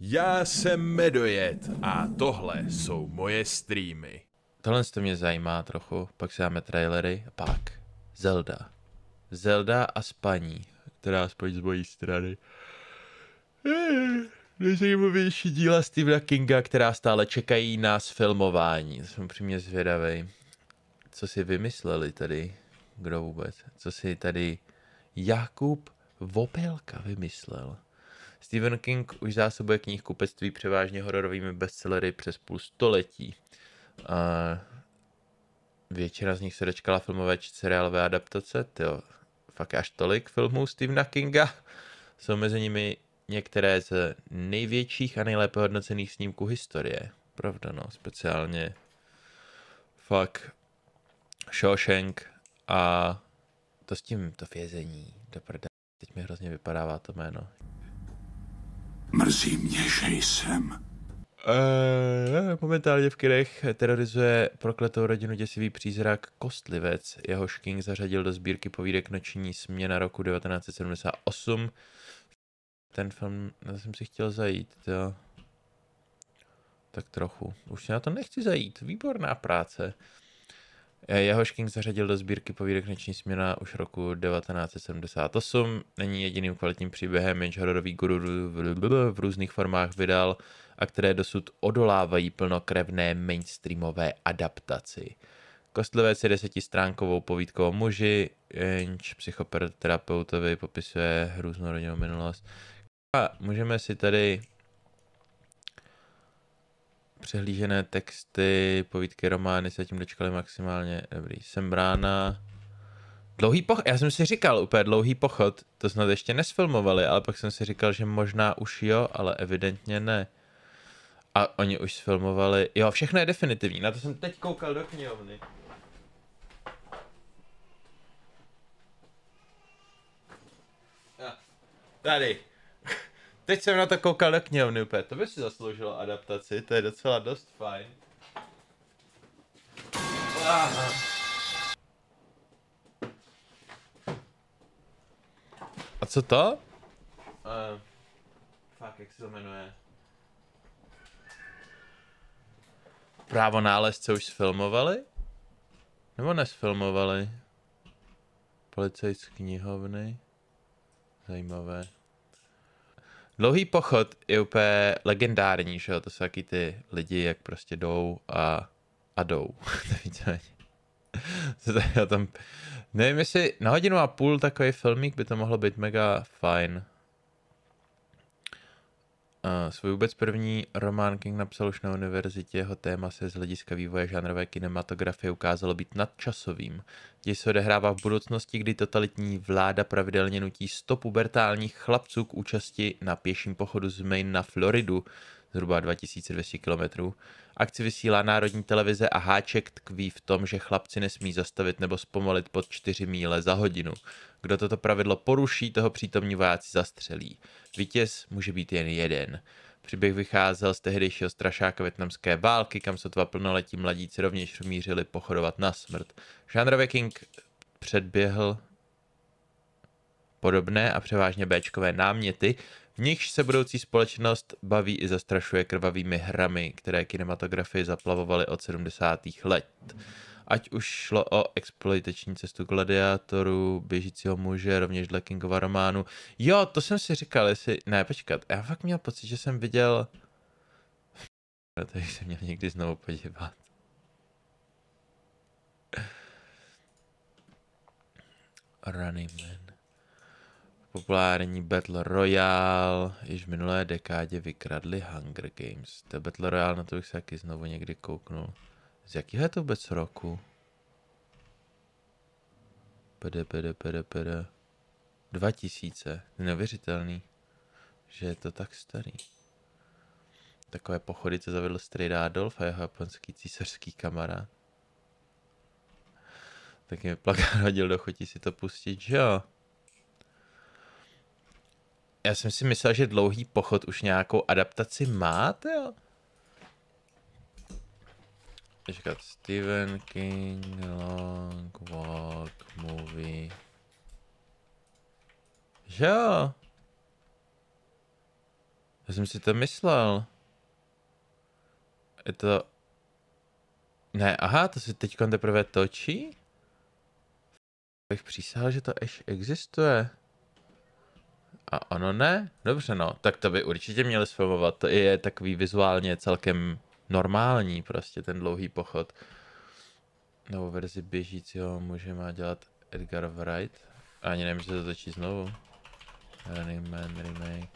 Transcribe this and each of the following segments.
Já jsem Medojet a tohle jsou moje streamy. Tohle to mě zajímá trochu, pak si dáme trailery a pak Zelda. Zelda a spaní, teda aspoň z mojí strany. Eh, nejzajímavější díla Stevena Kinga, která stále čekají na sfilmování. Jsem přímě zvědavý. Co si vymysleli tady? Kdo vůbec? Co si tady Jakub Vopelka vymyslel? Stephen King už zásobuje knihkupectví převážně hororovými bestsellery přes půl století. A většina z nich se dočkala filmové či seriálové adaptace, jo, fakt až tolik filmů Stephena Kinga. Jsou mezi nimi některé z největších a nejlépe hodnocených snímků historie. Pravda, no, speciálně fakt Shawshank a to s tím, to vězení, to prdá. Teď mi hrozně vypadává to jméno. Mrzí mě, že jsem. Uh, momentálně v Kirech terorizuje prokletou rodinu děsivý přízrak Kostlivec. Jeho King zařadil do sbírky povídek Noční směna roku 1978. Ten film jsem si chtěl zajít, jo. Tak trochu. Už se na to nechci zajít. Výborná práce. Eh, Jehož King zařadil do sbírky povídek Noční směna už roku 1978. Není jediným kvalitním příběhem, jenž hororový guru v různých formách vydal a které dosud odolávají plnokrevné mainstreamové adaptaci. Kostlivé si desetistránkovou povídkou o muži, jenž psychoterapeutovi popisuje různorodnou minulost. A můžeme si tady Přehlížené texty, povídky, romány se tím dočkali maximálně. Dobrý, jsem brána. Dlouhý pochod, já jsem si říkal úplně dlouhý pochod, to snad ještě nesfilmovali, ale pak jsem si říkal, že možná už jo, ale evidentně ne. A oni už sfilmovali, jo, všechno je definitivní, na to jsem teď koukal do knihovny. Ah, tady. Teď jsem na to koukal do knihovny úplně, to by si zasloužilo adaptaci, to je docela dost fajn. Aha. A co to? Uh, fuck, jak se to jmenuje? Právo nálezce už sfilmovali? Nebo nesfilmovali? Policajt z knihovny? Zajímavé. Dlouhý pochod je úplně legendární, že jo? To jsou taky ty lidi, jak prostě jdou a, a jdou. to tam, nevím, jestli na hodinu a půl takový filmík by to mohlo být mega fajn. Svůj vůbec první román King napsal už na univerzitě, jeho téma se z hlediska vývoje žánrové kinematografie ukázalo být nadčasovým. Děj se odehrává v budoucnosti, kdy totalitní vláda pravidelně nutí 100 pubertálních chlapců k účasti na pěším pochodu z Maine na Floridu, zhruba 2200 km. Akci vysílá Národní televize a háček tkví v tom, že chlapci nesmí zastavit nebo zpomalit pod 4 míle za hodinu. Kdo toto pravidlo poruší, toho přítomní vojáci zastřelí. Vítěz může být jen jeden. Příběh vycházel z tehdejšího strašáka větnamské války, kam sotva plnoletí mladíci rovněž mířili pochodovat na smrt. Žánrově King předběhl podobné a převážně Bčkové náměty, v nichž se budoucí společnost baví i zastrašuje krvavými hrami, které kinematografii zaplavovaly od 70. let. Ať už šlo o exploitační cestu gladiátorů, běžícího muže, rovněž dle Kingova románu. Jo, to jsem si říkal, jestli... Ne, počkat, já fakt měl pocit, že jsem viděl... To jsem měl někdy znovu podívat. Running Man populární Battle Royale již v minulé dekádě vykradli Hunger Games. To Battle Royale, na to bych se taky znovu někdy kouknul. Z jakého je to vůbec roku? Pede, pede, pede, pede. 2000. Neuvěřitelný, že je to tak starý. Takové pochody, co zavedl Strejda Adolf a jeho japonský císařský kamarád. Tak mi plakát hodil do chuti si to pustit, že jo? Já jsem si myslel, že dlouhý pochod už nějakou adaptaci máte. Jo? Říkat Stephen King, Long Walk, Movie. Že jo? Já jsem si to myslel. Je to... Ne, aha, to se teď teprve točí? Bych přísahal, že to ještě existuje. A ono ne? Dobře, no. Tak to by určitě měli sfilmovat. To je takový vizuálně celkem normální prostě ten dlouhý pochod. Nebo verzi běžícího může má dělat Edgar Wright. Ani nevím, že to točí znovu. Running Man remake.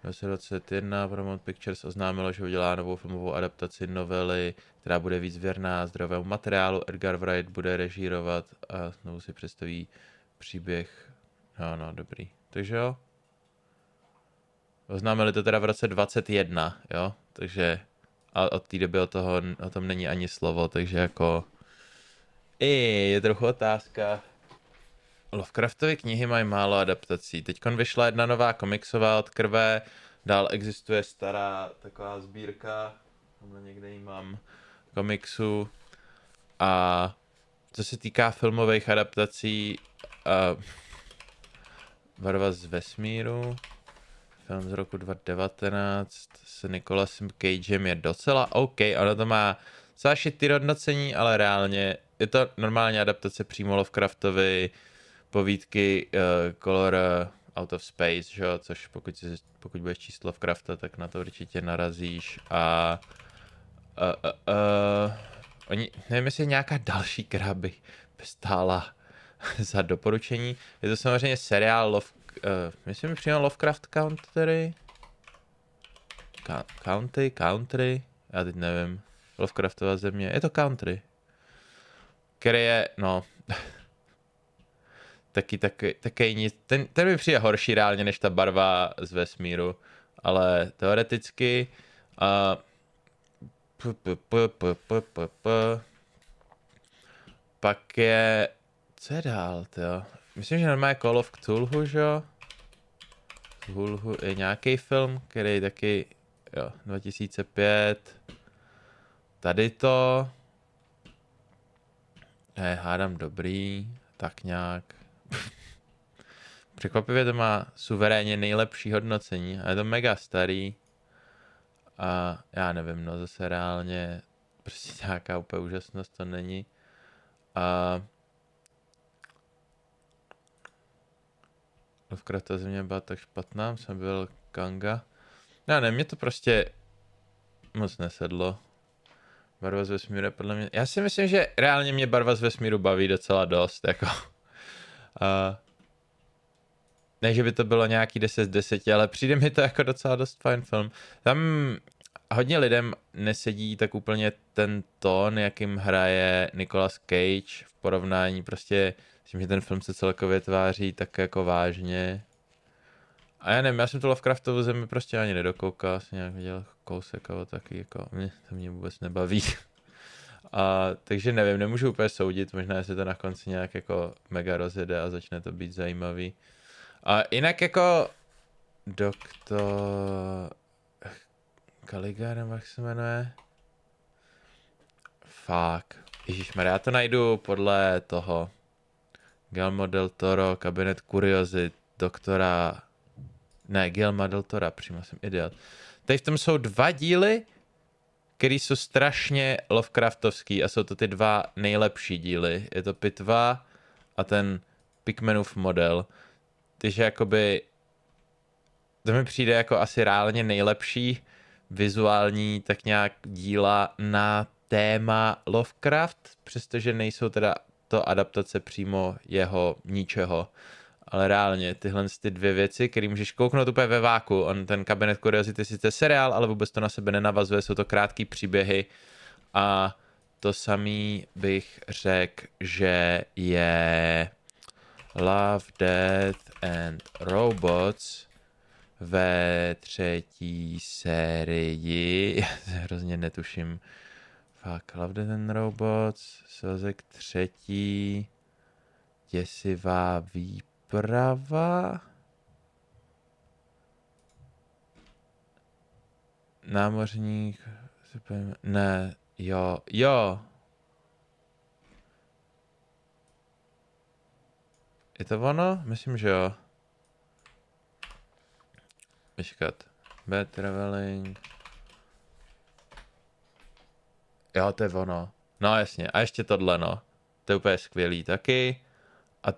V roce 2021 Paramount Pictures oznámilo, že udělá novou filmovou adaptaci novely, která bude víc věrná zdravému materiálu. Edgar Wright bude režírovat a znovu si představí příběh No, no, dobrý. Takže jo. Oznámili to teda v roce 21, jo? Takže a od té doby o, toho, o tom není ani slovo, takže jako... I je trochu otázka. Lovecraftovy knihy mají málo adaptací. Teď vyšla jedna nová komiksová od krve, dál existuje stará taková sbírka, tamhle někde ji mám, komiksu. A co se týká filmových adaptací, uh, Barva z vesmíru. Film z roku 2019 s Nicolasem Cagem je docela OK. Ono to má ty hodnocení, ale reálně je to normální adaptace přímo Lovecraftovy povídky uh, Color Out of Space, že? což pokud, jsi, pokud budeš číst Lovecrafta, tak na to určitě narazíš a uh, uh, uh, oni, nevím jestli je nějaká další, která by stála za doporučení. Je to samozřejmě seriál Love... Uh, myslím, že přijel Lovecraft Country? Ka- county? Country? Já teď nevím. Lovecraftová země. Je to country. Který je, no... taky, taky, taky nic. Ten, ten mi přijde horší reálně než ta barva z vesmíru. Ale teoreticky... Uh, p, p, p, p, p, p, p, pak je co je dál, jo? Myslím, že normálně Call of Cthulhu, že jo? Cthulhu je nějaký film, který je taky, jo, 2005. Tady to. Ne, hádám dobrý, tak nějak. Překvapivě to má suverénně nejlepší hodnocení a je to mega starý. A já nevím, no zase reálně prostě nějaká úplně úžasnost to není. A Lovecraft no, ta země byla tak špatná, jsem byl Kanga. Já no, ne, mě to prostě moc nesedlo. Barva z vesmíru je podle mě... Já si myslím, že reálně mě barva z vesmíru baví docela dost, jako. A... ne, že by to bylo nějaký 10 z 10, ale přijde mi to jako docela dost fajn film. Tam hodně lidem nesedí tak úplně ten tón, jakým hraje Nicolas Cage v porovnání prostě Myslím, že ten film se celkově tváří tak jako vážně. A já nevím, já jsem tu Lovecraftovu zemi prostě ani nedokoukal, jsem nějak viděl kousek, a taky jako, mě to mě vůbec nebaví. A, takže nevím, nemůžu úplně soudit, možná se to na konci nějak jako mega rozjede a začne to být zajímavý. A jinak jako doktor Kaligar, nebo jak se jmenuje? Fuck. Ježíš, já to najdu podle toho, Guillermo del Toro, kabinet kuriozy, doktora... Ne, Guillermo del Toro, přímo jsem idiot. Tady v tom jsou dva díly, které jsou strašně Lovecraftovský a jsou to ty dva nejlepší díly. Je to Pitva a ten Pikmenův model. Takže jakoby to mi přijde jako asi reálně nejlepší vizuální tak nějak díla na téma Lovecraft, přestože nejsou teda to adaptace přímo jeho ničeho. Ale reálně tyhle ty dvě věci, které můžeš kouknout úplně ve váku. On ten kabinet kuriozity sice seriál, ale vůbec to na sebe nenavazuje, jsou to krátké příběhy. A to samý bych řekl, že je Love, Death and Robots ve třetí sérii. Já hrozně netuším, Fuck, Love ten robot? Robots, Sozek třetí, Děsivá výprava. Námořník, ne, jo, jo. Je to ono? Myslím, že jo. Vyškat. Bad traveling. Jo, to je ono. No jasně. A ještě tohle, no. To je úplně skvělý taky. A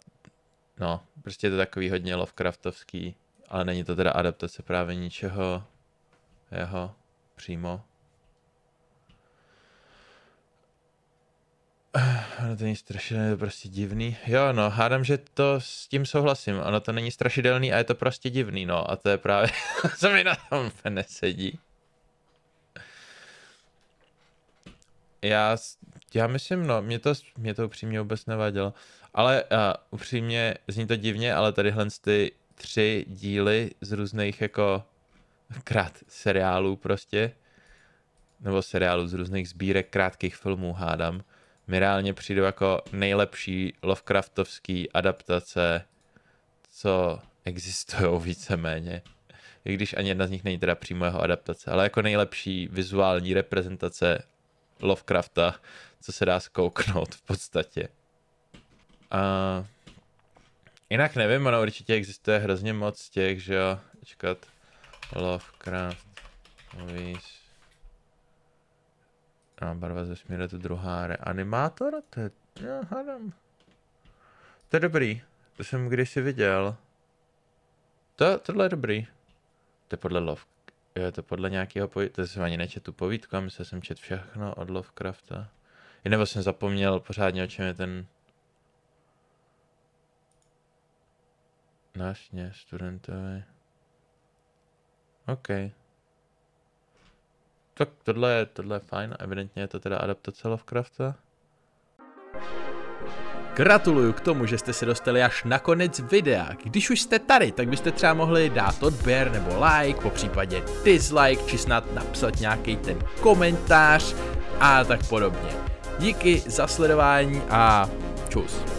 no, prostě je to takový hodně Lovecraftovský, ale není to teda adaptace právě ničeho jeho přímo. Ono to není strašidelné, je to prostě divný. Jo, no, hádám, že to s tím souhlasím. Ono to není strašidelný a je to prostě divný, no. A to je právě, co mi na tom nesedí. já, já myslím, no, mě to, mě to upřímně vůbec nevadilo. Ale uh, upřímně, zní to divně, ale tadyhle ty tři díly z různých jako krát seriálů prostě, nebo seriálů z různých sbírek krátkých filmů hádám, mi reálně přijde jako nejlepší Lovecraftovský adaptace, co existují víceméně. I když ani jedna z nich není teda přímo jeho adaptace, ale jako nejlepší vizuální reprezentace Lovecrafta, co se dá zkouknout v podstatě. A jinak nevím, ono určitě existuje hrozně moc těch, že jo, čekat, Lovecraft, movies, a barva ze smíru, to druhá reanimátor, to je, já hádám. To je dobrý, to jsem kdysi viděl. To, tohle je dobrý. To je podle Lovecraft. Jo, to podle nějakého povídku, to jsem ani nečet tu povídku, a myslel jsem čet všechno od Lovecrafta. I nebo jsem zapomněl pořádně, o čem je ten... Našně, studentovi. OK. Tak tohle je, tohle je fajn, evidentně je to teda adaptace Lovecrafta. Gratuluju k tomu, že jste se dostali až na konec videa. Když už jste tady, tak byste třeba mohli dát odběr nebo like, po případě dislike, či snad napsat nějaký ten komentář a tak podobně. Díky za sledování a čus.